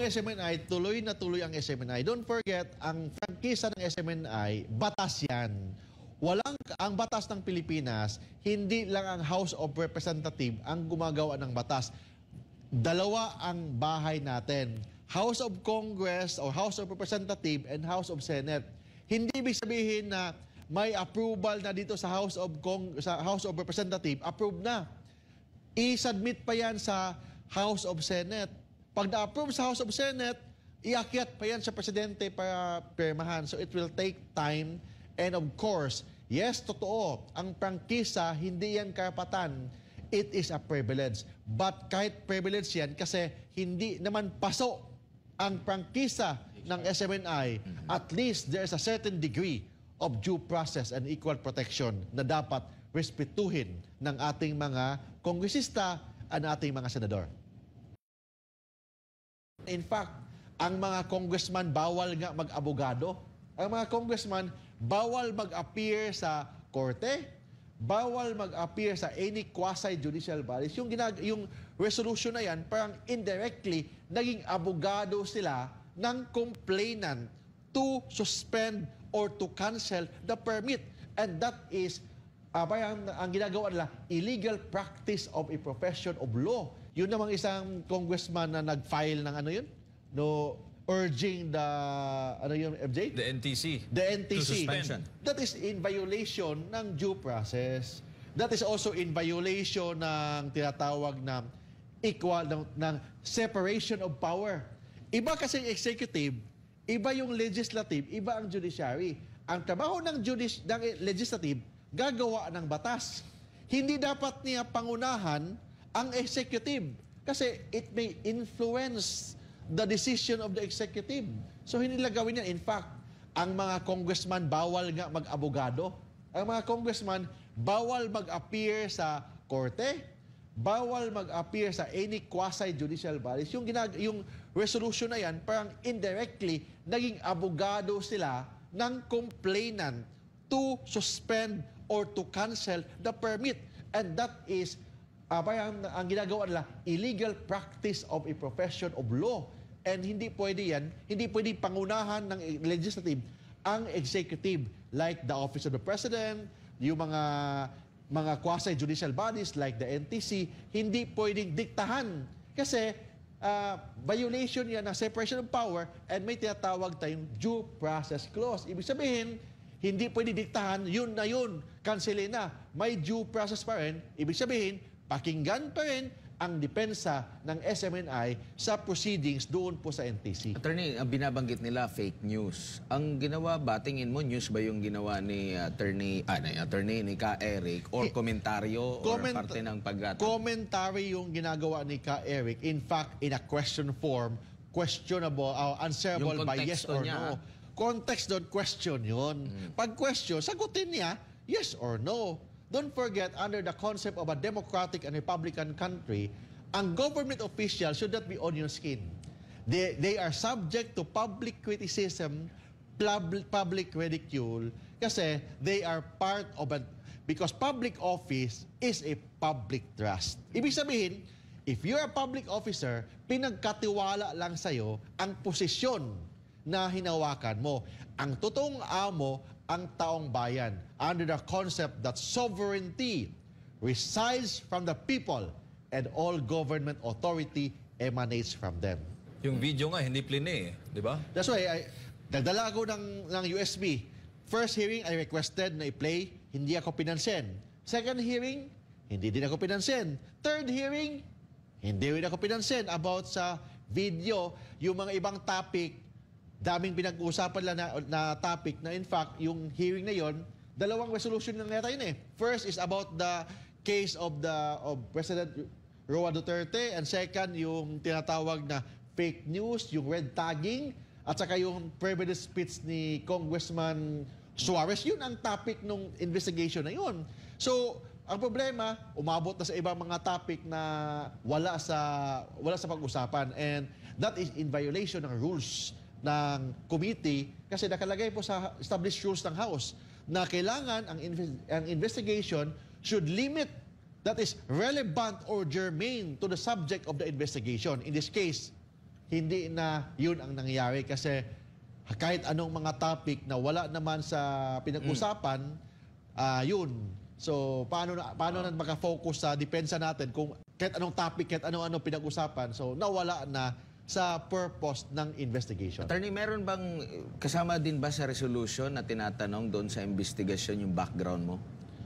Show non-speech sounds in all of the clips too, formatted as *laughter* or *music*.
yung SMNI, tuloy na tuloy ang SMNI. Don't forget, ang franchise ng SMNI, batas yan. Walang, ang batas ng Pilipinas, hindi lang ang House of Representatives ang gumagawa ng batas. Dalawa ang bahay natin. House of Congress or House of Representatives and House of Senate. Hindi ibig sabihin na may approval na dito sa House of Cong sa House of Representatives, approve na. I-submit pa yan sa House of Senate pag na-approve sa House of Senate, iakyat pa yan sa presidente para pirmahan. So it will take time. And of course, yes, totoo, ang prangkisa, hindi yan karapatan. It is a privilege. But kahit privilege yan, kasi hindi naman paso ang prangkisa ng SMNI, mm-hmm. at least there is a certain degree of due process and equal protection na dapat respetuhin ng ating mga kongresista at ating mga senador. In fact, ang mga congressman bawal nga mag-abogado. Ang mga congressman bawal mag-appear sa korte, bawal mag-appear sa any quasi-judicial bodies. Yung, ginag yung resolution na yan, parang indirectly, naging abogado sila ng complainant to suspend or to cancel the permit. And that is, uh, parang ang ginagawa nila, illegal practice of a profession of law. Yun namang isang congressman na nag-file ng ano yun? No, urging the, ano yun, FJ? The NTC. The NTC. To That is in violation ng due process. That is also in violation ng tinatawag na equal, ng, ng separation of power. Iba kasi executive, iba yung legislative, iba ang judiciary. Ang trabaho ng, judis, ng legislative, gagawa ng batas. Hindi dapat niya pangunahan ang executive kasi it may influence the decision of the executive. So hindi nila gawin yan. In fact, ang mga congressman bawal nga mag-abogado. Ang mga congressman bawal mag-appear sa korte, bawal mag-appear sa any quasi-judicial bodies. Yung, ginag yung resolution na yan, parang indirectly, naging abogado sila ng complainant to suspend or to cancel the permit. And that is uh, ah, parang ang ginagawa nila, illegal practice of a profession of law. And hindi pwede yan, hindi pwede pangunahan ng legislative ang executive like the Office of the President, yung mga mga quasi-judicial bodies like the NTC, hindi pwedeng diktahan. Kasi uh, violation yan ng separation of power and may tinatawag tayong due process clause. Ibig sabihin, hindi pwede diktahan, yun na yun, kanselin na. May due process pa rin. Ibig sabihin, pakinggan pa rin ang depensa ng SMNI sa proceedings doon po sa NTC. Attorney, ang binabanggit nila fake news. Ang ginawa ba, tingin mo, news ba yung ginawa ni Attorney, ah, ni, attorney ni Ka Eric or eh, komentaryo Comment, or parte ng paggatang? Komentary yung ginagawa ni Ka Eric. In fact, in a question form, questionable, uh, answerable by yes or niya. no. Context doon, question yon. Mm. Pag question, sagutin niya, yes or no don't forget, under the concept of a democratic and republican country, ang government officials should not be on your skin. They, they are subject to public criticism, public, public ridicule, kasi they are part of a... Because public office is a public trust. Ibig sabihin, if you're a public officer, pinagkatiwala lang sa'yo ang posisyon na hinawakan mo. Ang totoong amo ang taong bayan under the concept that sovereignty resides from the people and all government authority emanates from them. Yung video nga, hindi plin eh, di ba? That's why, I, nagdala ako ng, ng USB. First hearing, I requested na i-play, hindi ako pinansin. Second hearing, hindi din ako pinansin. Third hearing, hindi rin ako pinansin about sa video, yung mga ibang topic daming pinag-uusapan lang na, na topic na in fact, yung hearing na yon, dalawang resolution na yata yun eh. First is about the case of the of President Roa Duterte and second yung tinatawag na fake news, yung red tagging at saka yung privilege speech ni Congressman Suarez. Yun ang topic ng investigation na yun. So, ang problema, umabot na sa ibang mga topic na wala sa wala sa pag-usapan and that is in violation ng rules ng committee kasi nakalagay po sa established rules ng House na kailangan ang, inv- ang investigation should limit that is relevant or germane to the subject of the investigation. In this case, hindi na yun ang nangyayari kasi kahit anong mga topic na wala naman sa pinag-usapan, mm. uh, yun. So, paano paano oh. na maka-focus sa depensa natin kung kahit anong topic, kahit ano ano pinag-usapan. So, nawala na sa purpose ng investigation. Attorney, meron bang kasama din ba sa resolution na tinatanong doon sa investigation yung background mo?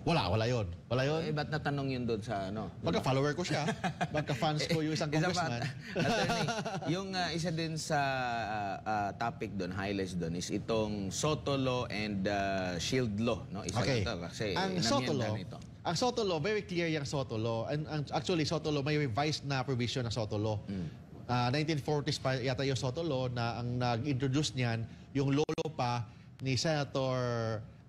Wala, wala yon. Wala yon. Eh, ba't natanong yun doon sa ano? Magka follower ko siya. *laughs* Magka fans ko yung isang congressman. Isa *laughs* attorney, yung uh, isa din sa uh, uh, topic doon, highlights doon, is itong SOTO law and uh, SHIELD law. No? Isa okay. ito kasi ang SOTO law, ito. Ang SOTO law, very clear yung SOTO law. And, and actually, SOTO law, may revised na provision ng SOTO law. Mm uh, ah, 1940s pa yata yung Soto Law na ang nag-introduce niyan yung lolo pa ni Senator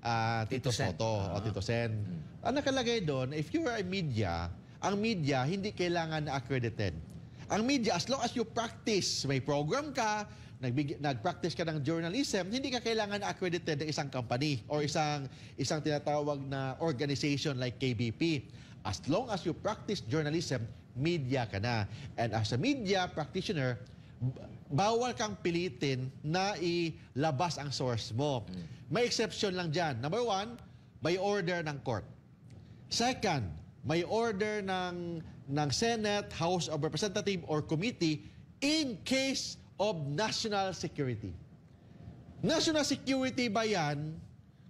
uh, Tito, Tito Soto uh-huh. o ah. Tito Sen. Hmm. Ang nakalagay doon, if you are a media, ang media hindi kailangan na accredited. Ang media, as long as you practice, may program ka, nagbig- nag-practice ka ng journalism, hindi ka kailangan accredited ng isang company or isang isang tinatawag na organization like KBP. As long as you practice journalism, media ka na. And as a media practitioner, bawal kang pilitin na ilabas ang source mo. Mm. May exception lang dyan. Number one, may order ng court. Second, may order ng, ng Senate, House of Representative, or committee in case of national security. National security ba yan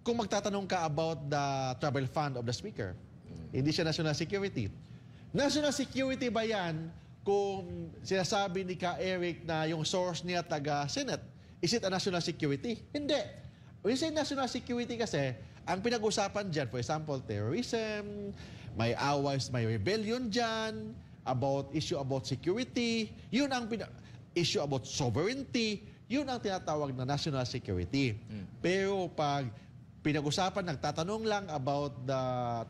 kung magtatanong ka about the travel fund of the speaker? Mm. Hindi siya national security. National security ba yan kung sinasabi ni ka Eric na yung source niya taga Senate? Is it a national security? Hindi. When you say national security kasi, ang pinag-usapan dyan, for example, terrorism, may awas, may rebellion dyan, about issue about security, yun ang pina- issue about sovereignty, yun ang tinatawag na national security. Mm. Pero pag pinag-usapan, nagtatanong lang about the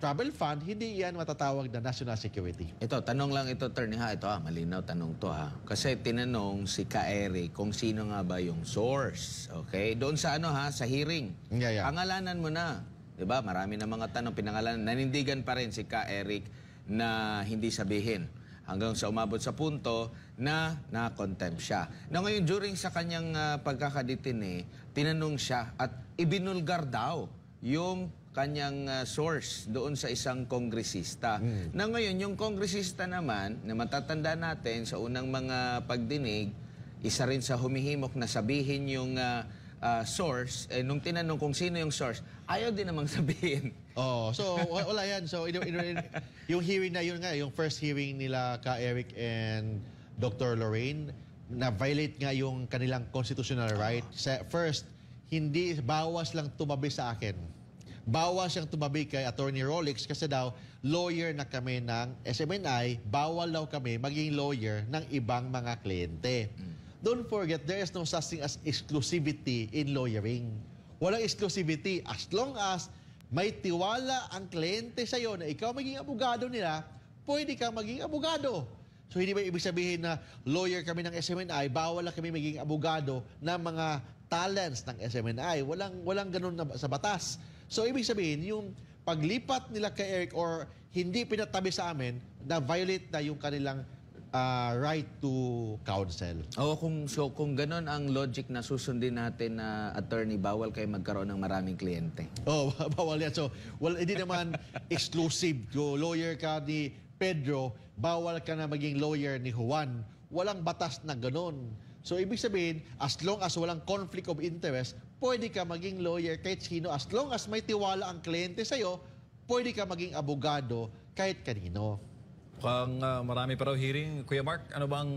travel fund, hindi yan matatawag na national security. Ito, tanong lang ito, Attorney ha. Ito ha, malinaw tanong to ha. Kasi tinanong si Ka Eric kung sino nga ba yung source. Okay? Doon sa ano ha, sa hearing. Yeah, yeah. Pangalanan mo na. ba diba? Marami na mga tanong, pinangalanan. Nanindigan pa rin si Ka Eric na hindi sabihin hanggang sa umabot sa punto na na-contempt siya. Na ngayon, during sa kanyang uh, pagkakaditin eh, tinanong siya at ibinulgar daw yung kanyang ah, source doon sa isang kongresista. Mm. Na ngayon, yung kongresista naman, na matatanda natin sa unang mga pagdinig, isa rin sa humihimok na sabihin yung uh, uh, source, eh, nung tinanong kung sino yung source, ayaw din namang *laughs* sabihin. Oh, so wala yan. So in, in, in, yung hearing na yun nga, yung first hearing nila ka Eric and Dr. Lorraine, na-violate nga yung kanilang constitutional right. Oh. Sa, first, hindi bawas lang tumabi sa akin. Bawas siyang tumabi kay Attorney Rolex kasi daw lawyer na kami ng SMNI, bawal daw kami maging lawyer ng ibang mga kliyente. Don't forget, there is no such thing as exclusivity in lawyering. Walang exclusivity as long as may tiwala ang kliyente sa iyo na ikaw maging abogado nila, pwede kang maging abogado. So hindi ba ibig sabihin na lawyer kami ng SMNI, bawal na kami maging abogado ng mga talents ng SMNI. Walang, walang ganun na, sa batas. So, ibig sabihin, yung paglipat nila kay Eric or hindi pinatabi sa amin, na-violate na yung kanilang uh, right to counsel. Oo, kung, so, kung ganun ang logic na susundin natin na uh, attorney, bawal kay magkaroon ng maraming kliyente. oh, *laughs* bawal yan. So, well, hindi naman *laughs* exclusive. Yo, lawyer ka ni Pedro, bawal ka na maging lawyer ni Juan. Walang batas na ganun. So, ibig sabihin, as long as walang conflict of interest, pwede ka maging lawyer kahit sino. As long as may tiwala ang kliyente sa'yo, pwede ka maging abogado kahit kanino. Mukhang uh, marami pa raw hearing. Kuya Mark, ano bang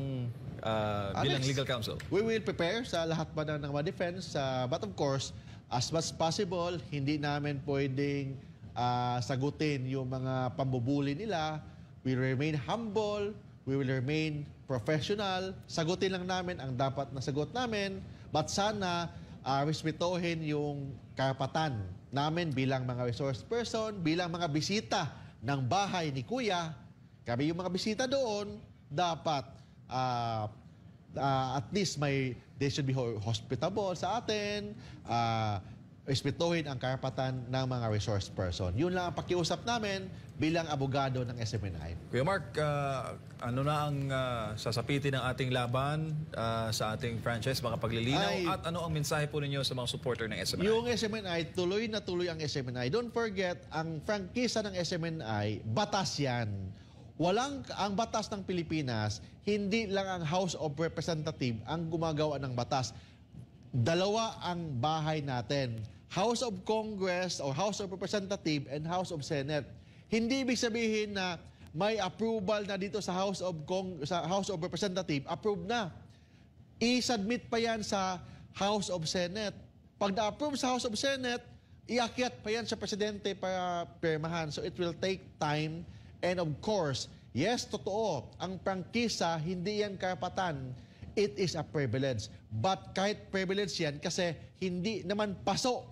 uh, Alex, bilang legal counsel? We will prepare sa lahat pa ng, ng mga defense. Uh, but of course, as much as possible, hindi namin pwedeng uh, sagutin yung mga pambubuli nila. We remain humble. We will remain professional. Sagutin lang namin ang dapat na sagot namin. But sana, uh, respetuhin yung karapatan namin bilang mga resource person, bilang mga bisita ng bahay ni Kuya. Kami yung mga bisita doon, dapat uh, uh, at least may, they should be hospitable sa atin. Uh, respetuhin ang karapatan ng mga resource person. Yun lang ang pakiusap namin bilang abogado ng SMNI. Kuya Mark, uh, ano na ang uh, sasapitin ng ating laban uh, sa ating franchise, mga paglilinaw, Ay, at ano ang mensahe po ninyo sa mga supporter ng SMNI? Yung SMNI, tuloy na tuloy ang SMNI. Don't forget, ang prangkisa ng SMNI, batas yan. Walang ang batas ng Pilipinas, hindi lang ang House of Representative ang gumagawa ng batas. Dalawa ang bahay natin House of Congress or House of Representative and House of Senate. Hindi ibig sabihin na may approval na dito sa House of Cong sa House of Representative, approved na. I-submit pa 'yan sa House of Senate. Pag na-approve sa House of Senate, iakyat pa 'yan sa presidente para permahan. So it will take time and of course, yes, totoo, ang prangkisa hindi 'yan karapatan. It is a privilege. But kahit privilege 'yan kasi hindi naman paso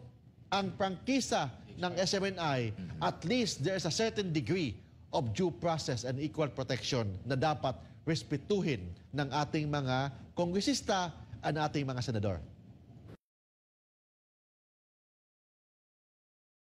ang prangkisa ng SMNI, mm-hmm. at least there is a certain degree of due process and equal protection na dapat respetuhin ng ating mga kongresista at ating mga senador.